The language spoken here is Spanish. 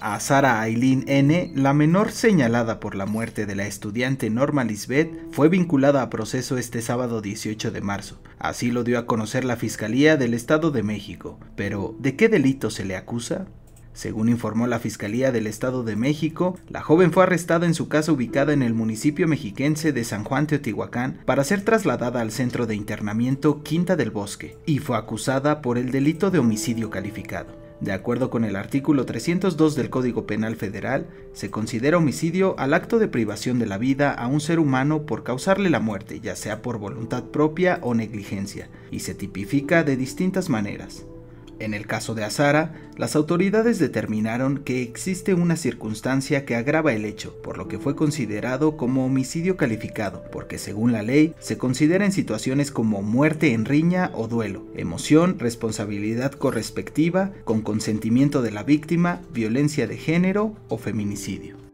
a Sara Aileen N., la menor señalada por la muerte de la estudiante Norma Lisbeth, fue vinculada a proceso este sábado 18 de marzo. Así lo dio a conocer la Fiscalía del Estado de México. Pero, ¿de qué delito se le acusa? Según informó la Fiscalía del Estado de México, la joven fue arrestada en su casa ubicada en el municipio mexiquense de San Juan Teotihuacán para ser trasladada al centro de internamiento Quinta del Bosque y fue acusada por el delito de homicidio calificado. De acuerdo con el artículo 302 del Código Penal Federal, se considera homicidio al acto de privación de la vida a un ser humano por causarle la muerte, ya sea por voluntad propia o negligencia, y se tipifica de distintas maneras. En el caso de Azara, las autoridades determinaron que existe una circunstancia que agrava el hecho, por lo que fue considerado como homicidio calificado, porque según la ley se considera en situaciones como muerte en riña o duelo, emoción, responsabilidad correspectiva, con consentimiento de la víctima, violencia de género o feminicidio.